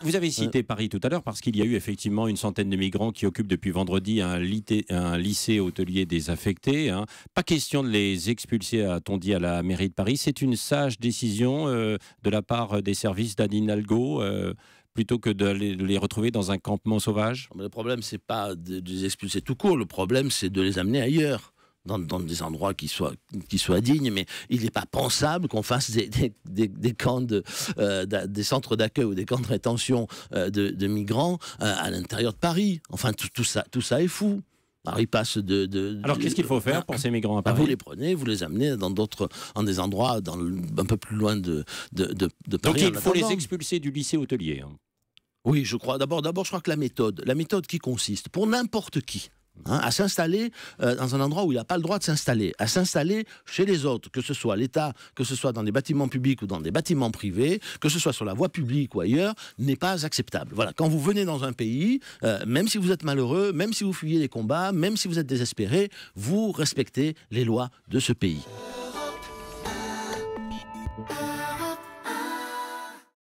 Vous avez cité euh. Paris tout à l'heure parce qu'il y a eu effectivement une centaine de migrants qui occupent depuis vendredi un, lycée hôtelier désaffecté. Hein. Pas question de les expulser, a-t-on dit à la mairie de Paris. C'est une sage décision euh, de la part des services d'Anne Hidalgo euh, plutôt que de les, retrouver dans un campement sauvage. le problème, c'est pas de les expulser tout court. Le problème, c'est de les amener ailleurs dans, des endroits qui soient, qui soient dignes, mais il n'est pas pensable qu'on fasse des, des, camps de, euh, des centres d'accueil ou des camps de rétention euh, de, migrants euh, à l'intérieur de Paris. Enfin, tout, ça, tout ça est fou. Paris passe de. de Alors, qu'est-ce qu'il faut faire pour ah, ces migrants à ah, Paris Vous les prenez, vous les amenez dans d'autres, en des endroits dans un peu plus loin de, de, de Paris. Donc, il faut les expulser du lycée hôtelier. Hein. Oui, je crois. D'abord, d'abord, je crois que la méthode, la méthode qui consiste pour n'importe qui, Hein, à s'installer euh, dans un endroit où il n'a pas le droit de s'installer, à s'installer chez les autres, que ce soit l'État, que ce soit dans des bâtiments publics ou dans des bâtiments privés, que ce soit sur la voie publique ou ailleurs, n'est pas acceptable. Voilà, quand vous venez dans un pays, euh, même si vous êtes malheureux, même si vous fuyez les combats, même si vous êtes désespéré, vous respectez les lois de ce pays.